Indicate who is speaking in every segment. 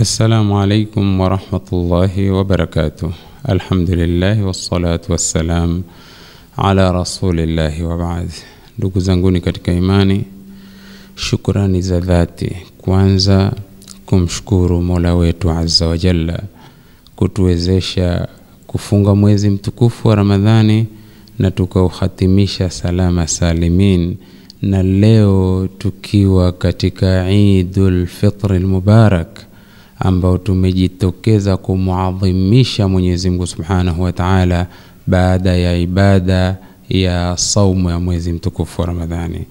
Speaker 1: Assalamu alaikum warahmatullahi wabarakatuh. Alhamdulillahi wassalatu wassalam ala rasulillahi wabaad. Ndugu zanguni katika imani, shukrani za dhati kwanza kumshukuru mola wetu azza wa jalla kutuwezesha kufunga mwezi mtukufu wa Ramadhani na tukauhatimisha salama salimin, na leo tukiwa katika Idul Fitri Mubarak ambao tumejitokeza kumwadhimisha Mwenyezi Mungu Subhanahu wa Ta'ala baada ya ibada ya saumu ya mwezi mtukufu wa Ramadhani.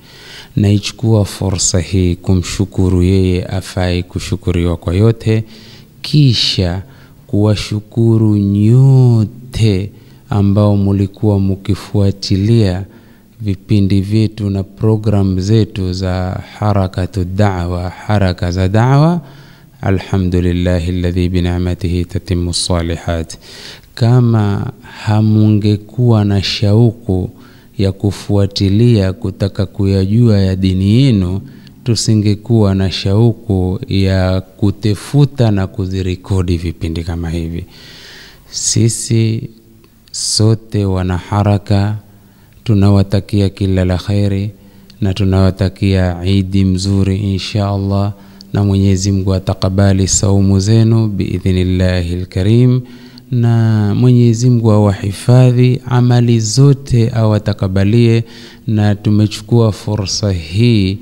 Speaker 1: Naichukua fursa hii kumshukuru yeye afai kushukuriwa kwa yote, kisha kuwashukuru nyote ambao mulikuwa mukifuatilia vipindi vyetu na programu zetu za harakatu dawa, haraka za dawa alhamdu لله الذي بنعمته tatimu salihat. Kama hamungekuwa na shauku ya kufuatilia kutaka kuyajua ya dini yenu, tusingekuwa na shauku ya kutefuta na kuzirekodi vipindi kama hivi. Sisi sote wanaharaka tunawatakia kila la kheri na tunawatakia idi mzuri insha Allah na Mwenyezi Mungu atakabali saumu zenu biidhnillahi lkarim, na Mwenyezi Mungu awahifadhi amali zote, awatakabalie. Na tumechukua fursa hii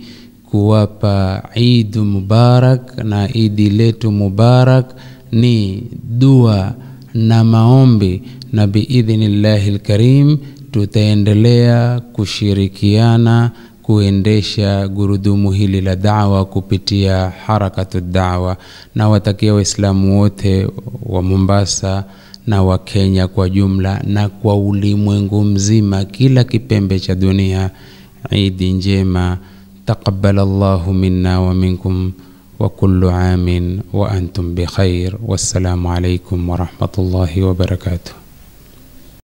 Speaker 1: kuwapa Idu Mubarak na Idi letu Mubarak ni dua na maombi, na biidhnillahi lkarim tutaendelea kushirikiana kuendesha gurudumu hili la dawa kupitia harakatu dawa na watakia waislamu wote wa mombasa na wa kenya kwa jumla na kwa ulimwengu mzima kila kipembe cha dunia idi njema taqabal llahu minna wa minkum wa kullu amin wa antum bikhair wassalamu alaikum warahmatullahi wabarakatuh